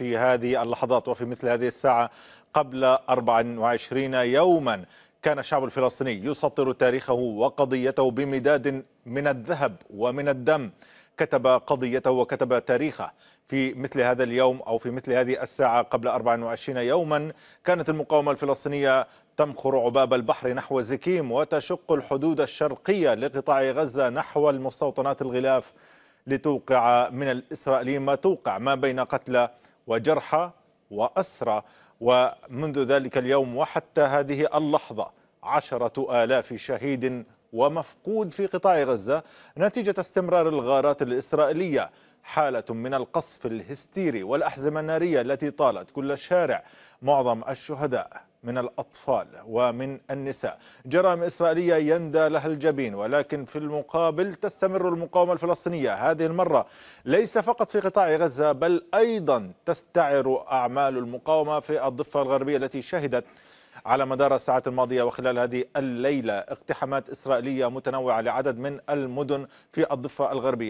في هذه اللحظات وفي مثل هذه الساعة قبل 24 يوما كان الشعب الفلسطيني يسطر تاريخه وقضيته بمداد من الذهب ومن الدم كتب قضيته وكتب تاريخه في مثل هذا اليوم أو في مثل هذه الساعة قبل 24 يوما كانت المقاومة الفلسطينية تمخر عباب البحر نحو زكيم وتشق الحدود الشرقية لقطاع غزة نحو المستوطنات الغلاف لتوقع من الإسرائيليين ما توقع ما بين قتلى وجرحى وأسرى ومنذ ذلك اليوم وحتى هذه اللحظة عشرة آلاف شهيد ومفقود في قطاع غزة نتيجة استمرار الغارات الإسرائيلية حالة من القصف الهستيري والأحزمة النارية التي طالت كل الشارع معظم الشهداء من الأطفال ومن النساء جرائم إسرائيلية يندى لها الجبين ولكن في المقابل تستمر المقاومة الفلسطينية هذه المرة ليس فقط في قطاع غزة بل أيضا تستعر أعمال المقاومة في الضفة الغربية التي شهدت على مدار الساعات الماضية وخلال هذه الليلة اقتحامات إسرائيلية متنوعة لعدد من المدن في الضفة الغربية